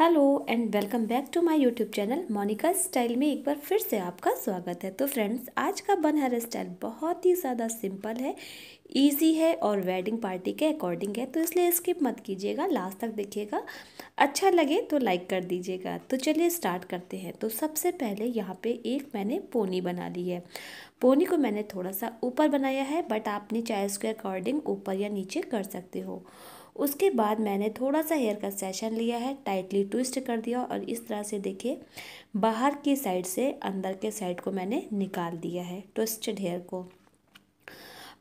hello and welcome back to my YouTube channel Monika style में एक बार फिर से आपका स्वागत है तो फ्रेंड्स आज का बन हेयर स्टाइल बहुत ही ज़्यादा सिंपल है इजी है और वेडिंग पार्टी के अकॉर्डिंग है तो इसलिए स्किप मत कीजिएगा लास्ट तक देखिएगा अच्छा लगे तो लाइक कर दीजिएगा तो चलिए स्टार्ट करते हैं तो सबसे पहले यहाँ पर एक मैंने पोनी बना ली है पोनी को मैंने थोड़ा सा ऊपर बनाया है बट आप अपनी चॉइस के अकॉर्डिंग ऊपर या नीचे कर सकते हो उसके बाद मैंने थोड़ा सा हेयर का सेशन लिया है टाइटली ट्विस्ट कर दिया और इस तरह से देखिए बाहर की साइड से अंदर के साइड को मैंने निकाल दिया है ट्विस्टेड हेयर को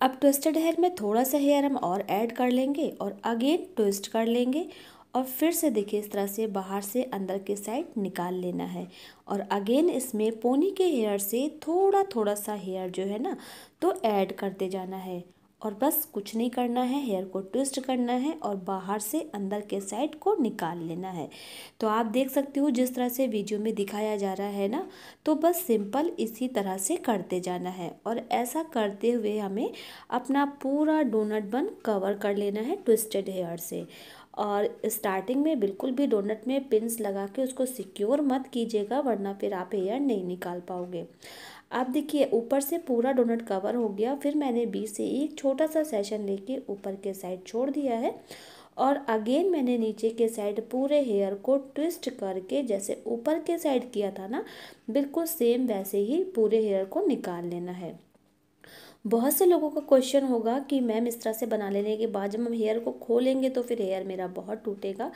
अब ट्विस्टेड हेयर में थोड़ा सा हेयर हम और ऐड कर लेंगे और अगेन ट्विस्ट कर लेंगे और फिर से देखिए इस तरह से बाहर से अंदर के साइड निकाल लेना है और अगेन इसमें पोनी के हेयर से थोड़ा थोड़ा सा हेयर जो है ना तो ऐड करते जाना है और बस कुछ नहीं करना है हेयर को ट्विस्ट करना है और बाहर से अंदर के साइड को निकाल लेना है तो आप देख सकते हो जिस तरह से वीडियो में दिखाया जा रहा है ना तो बस सिंपल इसी तरह से करते जाना है और ऐसा करते हुए हमें अपना पूरा डोनट बन कवर कर लेना है ट्विस्टेड हेयर से और स्टार्टिंग में बिल्कुल भी डोनट में पिंस लगा के उसको सिक्योर मत कीजिएगा वरना फिर आप एयर नहीं निकाल पाओगे अब देखिए ऊपर से पूरा डोनट कवर हो गया फिर मैंने बीच से एक छोटा सा सेशन लेके ऊपर के साइड छोड़ दिया है और अगेन मैंने नीचे के साइड पूरे हेयर को ट्विस्ट करके जैसे ऊपर के साइड किया था ना बिल्कुल सेम वैसे ही पूरे हेयर को निकाल लेना है बहुत से लोगों का क्वेश्चन होगा कि मैम इस तरह से बना लेने के बाद जब हम हेयर को खोलेंगे तो फिर हेयर मेरा बहुत टूटेगा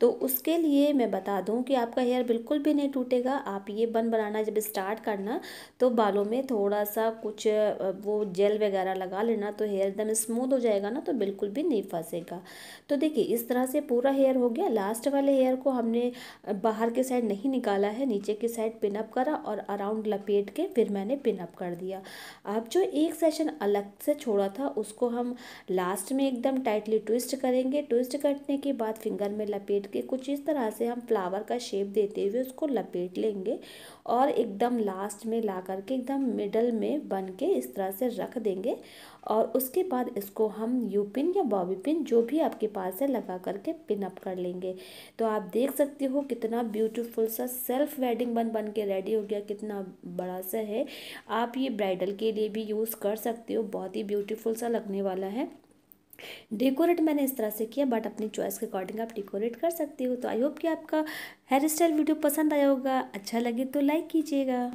तो उसके लिए मैं बता दूं कि आपका हेयर बिल्कुल भी नहीं टूटेगा आप ये बन बनाना जब स्टार्ट करना तो बालों में थोड़ा सा कुछ वो जेल वगैरह लगा लेना तो हेयर एकदम स्मूथ हो जाएगा ना तो बिल्कुल भी नहीं फंसेगा तो देखिए इस तरह से पूरा हेयर हो गया लास्ट वाले हेयर को हमने बाहर के साइड नहीं निकाला है नीचे की साइड पिनअप करा और अराउंड लपेट के फिर मैंने पिनअप कर दिया अब जो एक सेशन अलग से छोड़ा था उसको हम लास्ट में एकदम टाइटली ट्विस्ट करेंगे ट्विस्ट करने के बाद फिंगर में लपेट के कुछ इस तरह से हम फ्लावर का शेप देते हुए उसको लपेट लेंगे और एकदम लास्ट में ला करके एकदम मिडल में बन के इस तरह से रख देंगे और उसके बाद इसको हम यू पिन या बॉबी पिन जो भी आपके पास है लगा करके पिन अप कर लेंगे तो आप देख सकते हो कितना ब्यूटीफुल सा सेल्फ वेडिंग बन बन के रेडी हो गया कितना बड़ा सा है आप ये ब्राइडल के लिए भी यूज़ यूज़ कर सकते हो बहुत ही ब्यूटीफुल सा लगने वाला है डेकोरेट मैंने इस तरह से किया बट अपनी चॉइस के अकॉर्डिंग आप डेकोरेट कर सकते हो तो आई होप कि आपका हेयर स्टाइल वीडियो पसंद आया होगा अच्छा लगे तो लाइक कीजिएगा